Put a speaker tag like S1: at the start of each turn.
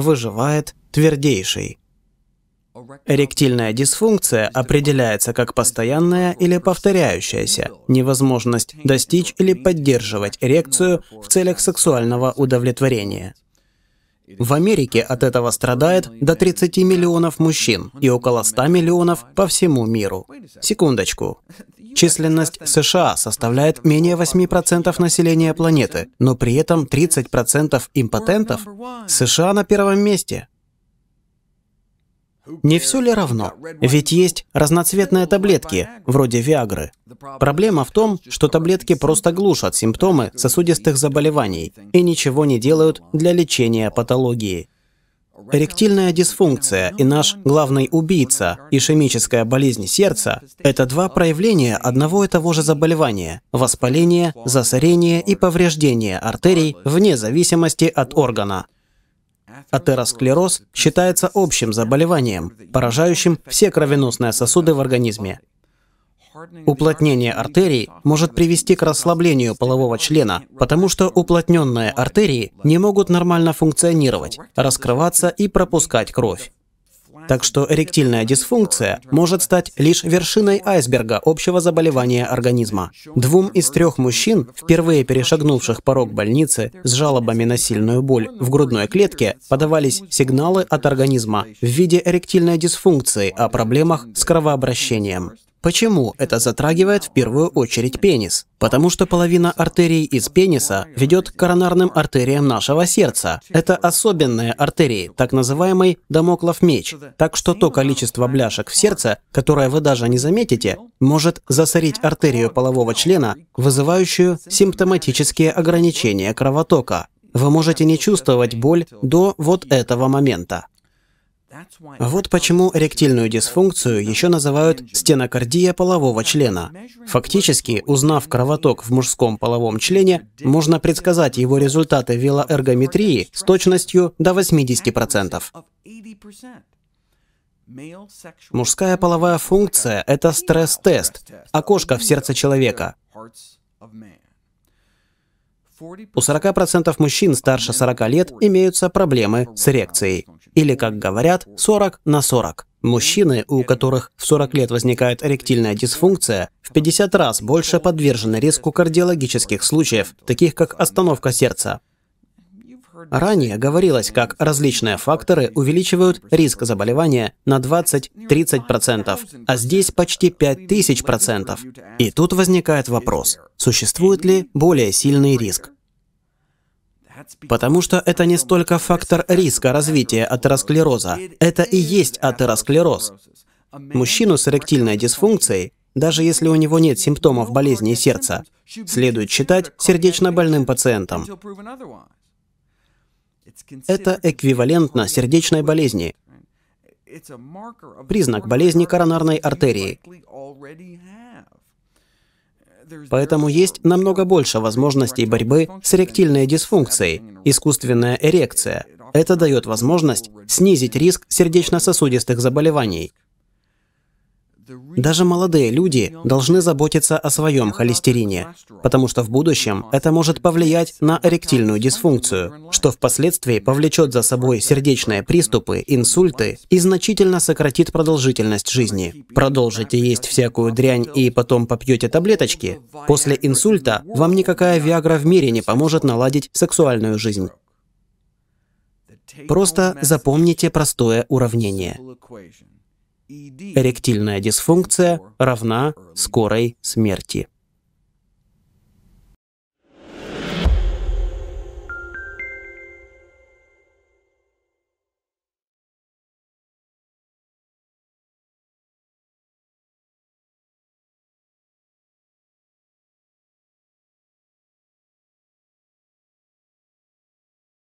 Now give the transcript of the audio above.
S1: выживает твердейший. Эректильная дисфункция определяется как постоянная или повторяющаяся невозможность достичь или поддерживать эрекцию в целях сексуального удовлетворения. В Америке от этого страдает до 30 миллионов мужчин и около 100 миллионов по всему миру. Секундочку. Численность США составляет менее 8% населения планеты, но при этом 30% импотентов США на первом месте. Не все ли равно? Ведь есть разноцветные таблетки, вроде Виагры. Проблема в том, что таблетки просто глушат симптомы сосудистых заболеваний и ничего не делают для лечения патологии. Эректильная дисфункция и наш главный убийца, ишемическая болезнь сердца, это два проявления одного и того же заболевания – воспаление, засорение и повреждение артерий вне зависимости от органа. Атеросклероз считается общим заболеванием, поражающим все кровеносные сосуды в организме. Уплотнение артерий может привести к расслаблению полового члена, потому что уплотненные артерии не могут нормально функционировать, раскрываться и пропускать кровь. Так что эректильная дисфункция может стать лишь вершиной айсберга общего заболевания организма. Двум из трех мужчин, впервые перешагнувших порог больницы с жалобами на сильную боль в грудной клетке, подавались сигналы от организма в виде эректильной дисфункции о проблемах с кровообращением. Почему это затрагивает в первую очередь пенис? Потому что половина артерий из пениса ведет к коронарным артериям нашего сердца. Это особенные артерии, так называемый домоклов меч. Так что то количество бляшек в сердце, которое вы даже не заметите, может засорить артерию полового члена, вызывающую симптоматические ограничения кровотока. Вы можете не чувствовать боль до вот этого момента. Вот почему ректильную дисфункцию еще называют стенокардия полового члена. Фактически, узнав кровоток в мужском половом члене, можно предсказать его результаты велоэргометрии с точностью до 80%. Мужская половая функция – это стресс-тест, окошко в сердце человека. У 40% мужчин старше 40 лет имеются проблемы с эрекцией. Или, как говорят, 40 на 40. Мужчины, у которых в 40 лет возникает эректильная дисфункция, в 50 раз больше подвержены риску кардиологических случаев, таких как остановка сердца, Ранее говорилось, как различные факторы увеличивают риск заболевания на 20-30%, а здесь почти 5000%. И тут возникает вопрос, существует ли более сильный риск? Потому что это не столько фактор риска развития атеросклероза, это и есть атеросклероз. Мужчину с эректильной дисфункцией, даже если у него нет симптомов болезни сердца, следует считать сердечно больным пациентом. Это эквивалентно сердечной болезни. Признак болезни коронарной артерии. Поэтому есть намного больше возможностей борьбы с эректильной дисфункцией, искусственная эрекция. Это дает возможность снизить риск сердечно-сосудистых заболеваний. Даже молодые люди должны заботиться о своем холестерине, потому что в будущем это может повлиять на эректильную дисфункцию, что впоследствии повлечет за собой сердечные приступы, инсульты и значительно сократит продолжительность жизни. Продолжите есть всякую дрянь и потом попьете таблеточки, после инсульта вам никакая Виагра в мире не поможет наладить сексуальную жизнь. Просто запомните простое уравнение. Эректильная дисфункция равна скорой смерти.